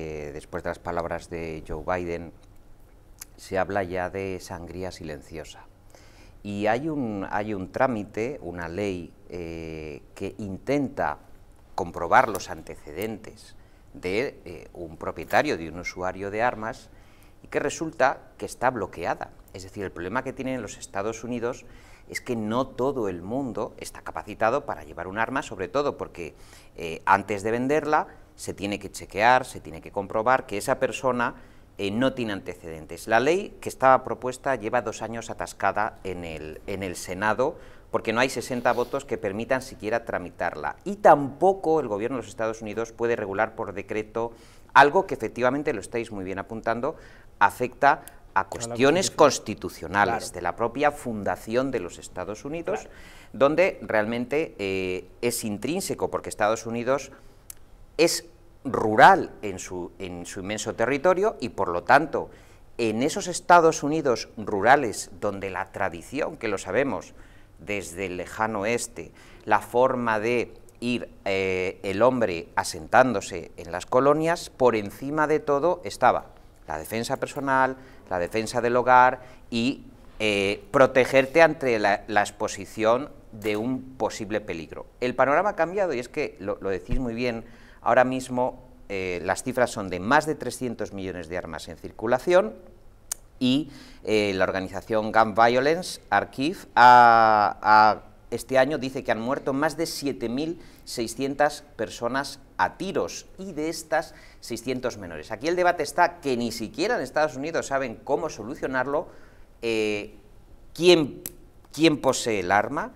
Eh, después de las palabras de Joe Biden, se habla ya de sangría silenciosa. Y hay un, hay un trámite, una ley, eh, que intenta comprobar los antecedentes de eh, un propietario, de un usuario de armas, y que resulta que está bloqueada. Es decir, el problema que tienen los Estados Unidos es que no todo el mundo está capacitado para llevar un arma, sobre todo porque antes de venderla se tiene que chequear, se tiene que comprobar que esa persona eh, no tiene antecedentes. La ley que estaba propuesta lleva dos años atascada en el, en el Senado porque no hay 60 votos que permitan siquiera tramitarla. Y tampoco el gobierno de los Estados Unidos puede regular por decreto algo que efectivamente, lo estáis muy bien apuntando, afecta a cuestiones constitucionales de la propia fundación de los Estados Unidos, donde realmente eh, es intrínseco, porque Estados Unidos es rural en su, en su inmenso territorio y por lo tanto en esos Estados Unidos rurales donde la tradición, que lo sabemos, desde el lejano oeste, la forma de ir eh, el hombre asentándose en las colonias, por encima de todo estaba la defensa personal, la defensa del hogar y eh, protegerte ante la, exposición de un posible peligro. El panorama ha cambiado y es que, lo decís muy bien, Ahora mismo eh, las cifras son de más de 300 millones de armas en circulación y eh, la organización Gun Violence, Archive, este año dice que han muerto más de 7.600 personas a tiros y de estas 600 menores. Aquí el debate está que ni siquiera en Estados Unidos saben cómo solucionarlo, eh, quién posee el arma